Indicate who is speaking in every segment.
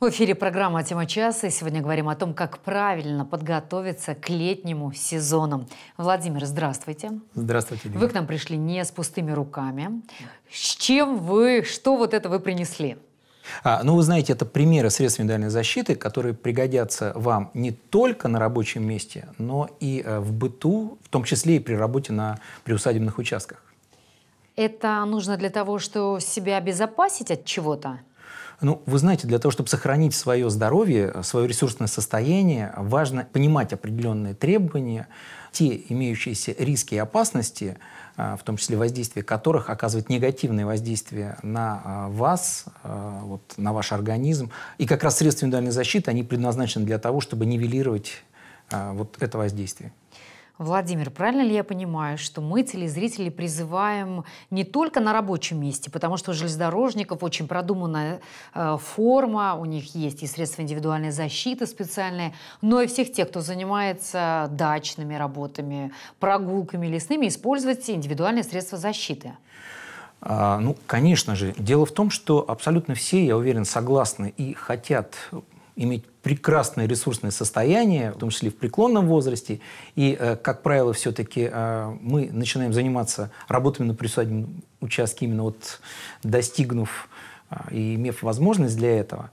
Speaker 1: В эфире программа «Тема часа» и сегодня говорим о том, как правильно подготовиться к летнему сезону. Владимир, здравствуйте.
Speaker 2: Здравствуйте. Дима. Вы к нам
Speaker 1: пришли не с пустыми руками. С чем вы, что вот это вы принесли?
Speaker 2: А, ну, вы знаете, это примеры средств индивидуальной защиты, которые пригодятся вам не только на рабочем месте, но и э, в быту, в том числе и при работе на приусадебных участках.
Speaker 1: Это нужно для того, чтобы себя обезопасить от чего-то?
Speaker 2: Ну, вы знаете, для того, чтобы сохранить свое здоровье, свое ресурсное состояние, важно понимать определенные требования, те имеющиеся риски и опасности, а, в том числе воздействие которых оказывает негативное воздействие на а, вас, а, вот, на ваш организм. И как раз средства индивидуальной защиты, они предназначены для того, чтобы нивелировать вот это воздействие.
Speaker 1: Владимир, правильно ли я понимаю, что мы, телезрители, призываем не только на рабочем месте, потому что у железнодорожников очень продуманная э, форма, у них есть и средства индивидуальной защиты специальные, но и всех тех, кто занимается дачными работами, прогулками лесными, использовать индивидуальные средства защиты?
Speaker 2: А, ну, конечно же. Дело в том, что абсолютно все, я уверен, согласны и хотят иметь прекрасное ресурсное состояние, в том числе в преклонном возрасте. И, э, как правило, все-таки э, мы начинаем заниматься работами на приусадебном участке, именно вот достигнув э, и имев возможность для этого.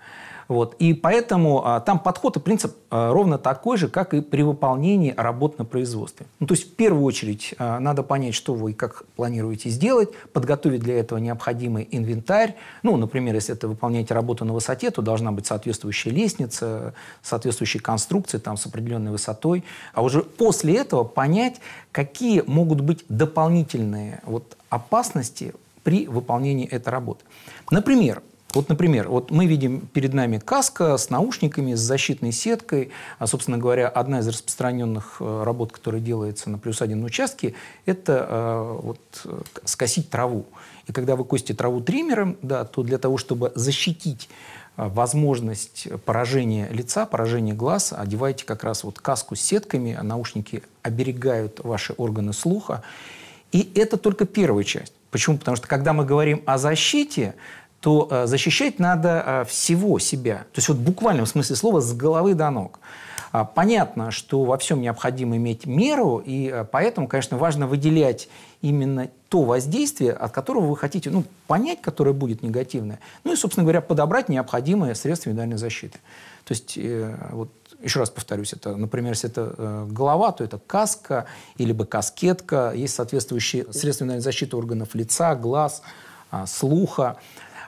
Speaker 2: Вот. И поэтому а, там подход и принцип а, ровно такой же, как и при выполнении работ на производстве. Ну, то есть, в первую очередь, а, надо понять, что вы и как планируете сделать, подготовить для этого необходимый инвентарь. Ну, например, если это выполняете работу на высоте, то должна быть соответствующая лестница, соответствующие конструкции там, с определенной высотой. А уже после этого понять, какие могут быть дополнительные вот, опасности при выполнении этой работы. Например, вот, например, вот мы видим перед нами каска с наушниками, с защитной сеткой. А, собственно говоря, одна из распространенных э, работ, которая делается на плюс один участке, это э, вот, э, скосить траву. И когда вы косите траву триммером, да, то для того, чтобы защитить возможность поражения лица, поражения глаз, одевайте как раз вот каску с сетками, а наушники оберегают ваши органы слуха. И это только первая часть. Почему? Потому что когда мы говорим о защите, то э, защищать надо э, всего себя. То есть вот в смысле слова с головы до ног. А, понятно, что во всем необходимо иметь меру, и э, поэтому, конечно, важно выделять именно то воздействие, от которого вы хотите ну, понять, которое будет негативное, ну и, собственно говоря, подобрать необходимые средства индивидуальной защиты. То есть, вот еще раз повторюсь, это, например, если это голова, то это каска или бы каскетка, есть соответствующие средства индивидуальной защиты органов лица, глаз, а, слуха.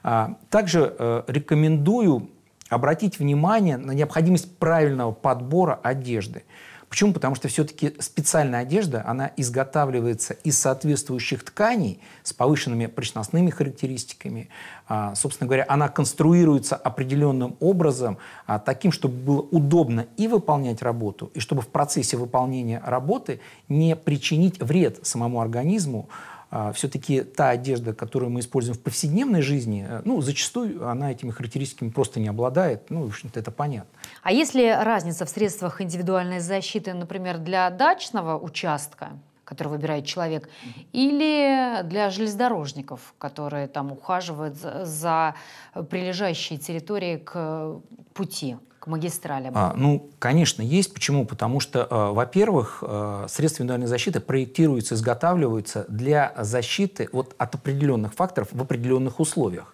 Speaker 2: А, также э, рекомендую обратить внимание на необходимость правильного подбора одежды. Почему? Потому что все-таки специальная одежда, она изготавливается из соответствующих тканей с повышенными прочностными характеристиками. А, собственно говоря, она конструируется определенным образом, а, таким, чтобы было удобно и выполнять работу, и чтобы в процессе выполнения работы не причинить вред самому организму, а, все-таки та одежда, которую мы используем в повседневной жизни, э, ну, зачастую она этими характеристиками просто не обладает. Ну, в общем-то, это понятно. А если
Speaker 1: разница в средствах индивидуальной защиты, например, для дачного участка, который выбирает человек, или для железнодорожников, которые там ухаживают за прилежащей территорией к пути? к А,
Speaker 2: ну, конечно, есть. Почему? Потому что, э, во-первых, э, средства индивидуальной защиты проектируются, изготавливаются для защиты вот, от определенных факторов в определенных условиях.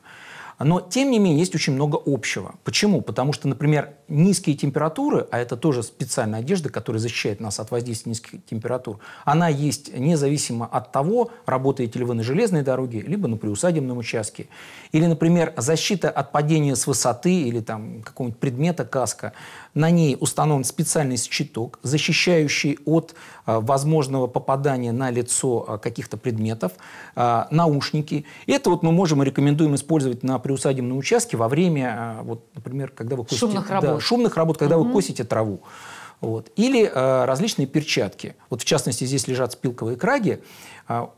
Speaker 2: Но, тем не менее, есть очень много общего. Почему? Потому что, например, низкие температуры, а это тоже специальная одежда, которая защищает нас от воздействия низких температур, она есть независимо от того, работаете ли вы на железной дороге, либо на приусадебном участке. Или, например, защита от падения с высоты или там какого-нибудь предмета, каска. На ней установлен специальный щиток, защищающий от э, возможного попадания на лицо э, каких-то предметов, э, наушники. Это вот мы можем и рекомендуем использовать на приусадебном приусадебном на участке во время, э, вот, например, когда вы косите... Шумных да, работ. шумных работ, когда угу. вы косите траву. Вот. Или э, различные перчатки. Вот в частности, здесь лежат спилковые краги. А,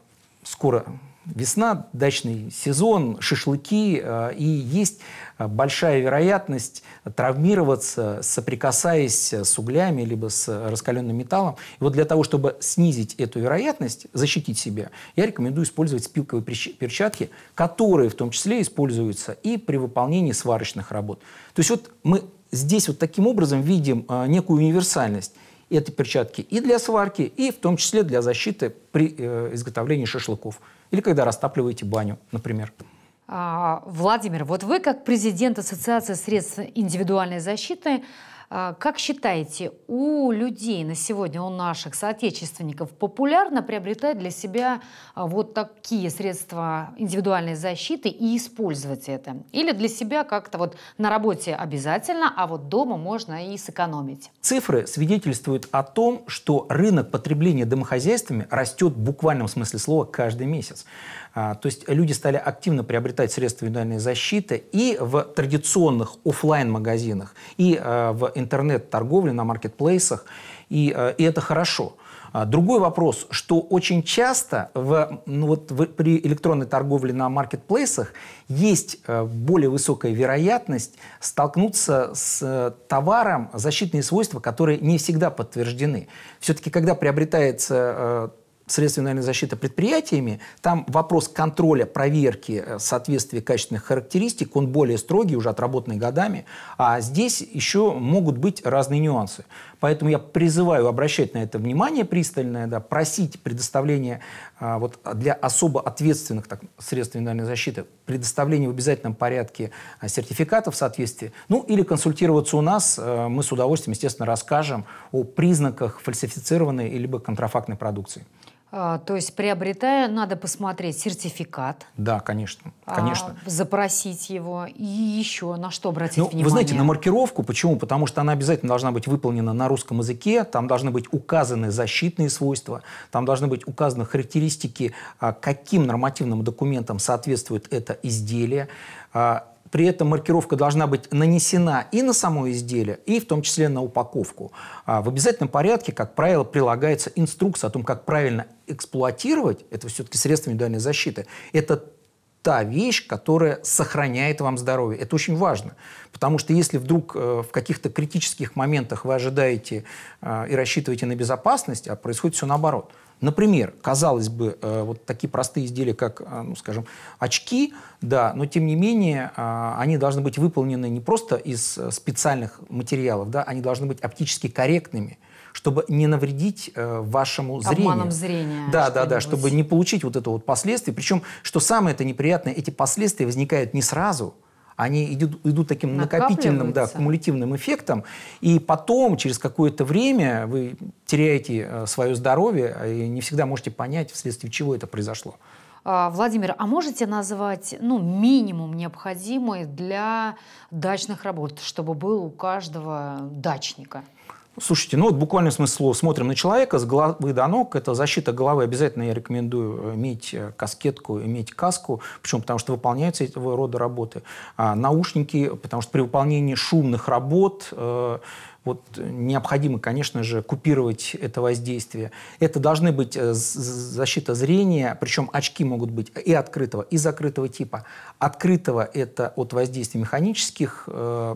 Speaker 2: скоро весна, дачный сезон, шашлыки, э, и есть э, большая вероятность травмироваться, соприкасаясь с углями либо с раскаленным металлом. И вот для того, чтобы снизить эту вероятность, защитить себя, я рекомендую использовать спилковые перчатки, которые в том числе используются и при выполнении сварочных работ. То есть вот мы здесь вот таким образом видим э, некую универсальность. Это перчатки и для сварки, и в том числе для защиты при э, изготовлении шашлыков. Или когда растапливаете баню, например.
Speaker 1: А, Владимир, вот вы как президент Ассоциации средств индивидуальной защиты а как считаете, у людей на сегодня, у наших соотечественников, популярно приобретать для себя а, вот такие средства индивидуальной защиты и использовать это? Или для себя как-то вот на работе обязательно, а вот дома можно и сэкономить?
Speaker 2: Цифры свидетельствуют о том, что рынок потребления домохозяйствами растет в буквальном смысле слова каждый месяц. А, то есть люди стали активно приобретать средства индивидуальной защиты и в традиционных офлайн магазинах и а, в интернет-торговле на маркетплейсах, и, а, и это хорошо. Другой вопрос, что очень часто в, ну вот в, при электронной торговле на маркетплейсах есть более высокая вероятность столкнуться с э, товаром, защитные свойства, которые не всегда подтверждены. Все-таки, когда приобретается э, средств наверное, защиты предприятиями, там вопрос контроля, проверки э, соответствия качественных характеристик, он более строгий, уже отработанный годами, а здесь еще могут быть разные нюансы. Поэтому я призываю обращать на это внимание пристальное, да, просить предоставление а, вот, для особо ответственных так, средств индивидуальной защиты, предоставление в обязательном порядке а, сертификатов в соответствии, ну или консультироваться у нас, а, мы с удовольствием, естественно, расскажем о признаках фальсифицированной либо контрафактной продукции.
Speaker 1: А, то есть приобретая, надо посмотреть сертификат.
Speaker 2: Да, конечно, а, конечно.
Speaker 1: А, запросить его и еще на что обратить ну, внимание. Вы знаете, на
Speaker 2: маркировку. Почему? Потому что она обязательно должна быть выполнена на русском языке. Там должны быть указаны защитные свойства. Там должны быть указаны характеристики, а, каким нормативным документам соответствует это изделие при этом маркировка должна быть нанесена и на само изделие, и в том числе на упаковку. А, в обязательном порядке, как правило, прилагается инструкция о том, как правильно эксплуатировать, это все-таки средство индивидуальной защиты, это та вещь, которая сохраняет вам здоровье. Это очень важно, потому что если вдруг э, в каких-то критических моментах вы ожидаете а, и рассчитываете на безопасность, а происходит все наоборот – Например, казалось бы, э, вот такие простые изделия, как, а, ну, скажем, очки, да, но тем не менее а, они должны быть выполнены не просто из э, специальных материалов, да, они должны быть оптически корректными чтобы не навредить э, вашему зрению. Обманом зрения. Да, да, да, чтобы не получить вот это вот последствие. Причем, что самое это неприятное, эти последствия возникают не сразу, они идут, идут таким накопительным, да, кумулятивным эффектом, и потом, через какое-то время, вы теряете э, свое здоровье а, и не всегда можете понять, вследствие чего это произошло.
Speaker 1: А, Владимир, а можете назвать ну, минимум необходимый для дачных работ, чтобы был у каждого
Speaker 2: дачника? Слушайте, ну вот буквально смысл слова смотрим на человека с головы до ног. Это защита головы. Обязательно я рекомендую э, иметь э, каскетку, иметь каску. Почему? Потому что выполняются этого рода работы. А наушники, потому что при выполнении шумных работ э, вот необходимо, конечно же, купировать это воздействие. Это должны быть э, защита зрения, причем очки могут быть и открытого, и закрытого типа. Открытого – это от воздействия механических э,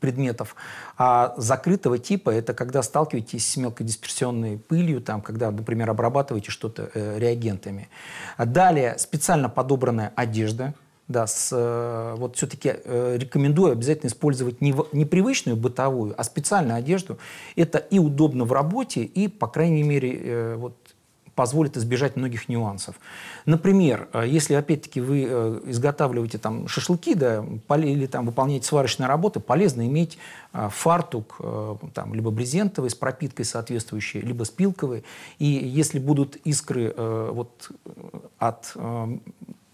Speaker 2: предметов. А закрытого типа – это когда сталкиваетесь с мелкодисперсионной пылью, там, когда, например, обрабатываете что-то э, реагентами. Далее специально подобранная одежда. Да, с, э, вот все-таки э, рекомендую обязательно использовать не, в, не привычную бытовую, а специальную одежду. Это и удобно в работе, и, по крайней мере, э, вот позволит избежать многих нюансов. Например, э, если, опять-таки, вы э, изготавливаете там шашлыки, да, или там выполняете сварочные работы, полезно иметь э, фартук там, либо брезентовый с пропиткой соответствующей, либо спилковый. И если будут искры вот, от эм,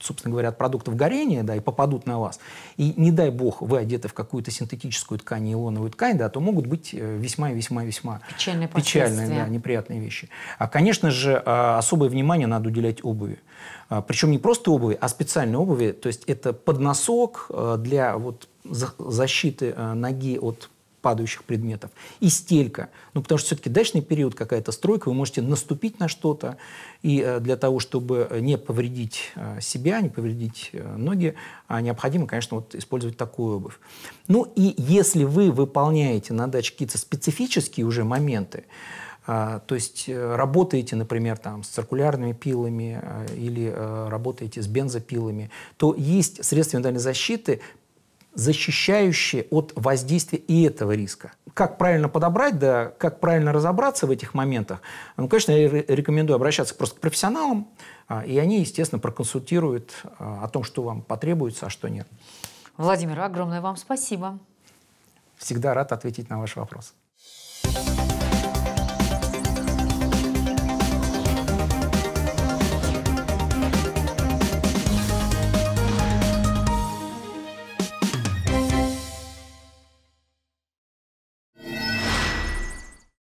Speaker 2: собственно говоря, от продуктов горения, да, и попадут на вас, и не дай бог вы одеты в какую-то синтетическую ткань, нейлоновую ткань, да, то могут быть э, весьма и весьма весьма печальные, печальные да, неприятные вещи. А, конечно же, а, особое внимание надо уделять обуви. А, причем не просто обуви, а специальной обуви, то есть это подносок э, для вот защиты э, ноги от падающих предметов. И стелька. Ну, потому что все-таки дачный период, какая-то стройка, вы можете наступить на что-то, и э, для того, чтобы э, не повредить э, себя, не повредить ноги, а необходимо, конечно, вот использовать такую обувь. Ну и если вы выполняете на даче какие-то специфические уже моменты, то есть работаете, например, там, с циркулярными пилами или работаете с бензопилами, то есть средства индивидуальной защиты, защищающие от воздействия и этого риска. Как правильно подобрать, да, как правильно разобраться в этих моментах, ну, конечно, я рекомендую обращаться просто к профессионалам, а, и они, естественно, проконсультируют а, о том, что вам потребуется, а что нет.
Speaker 1: Владимир, огромное вам спасибо.
Speaker 2: Всегда рад ответить на ваш вопрос. Thank you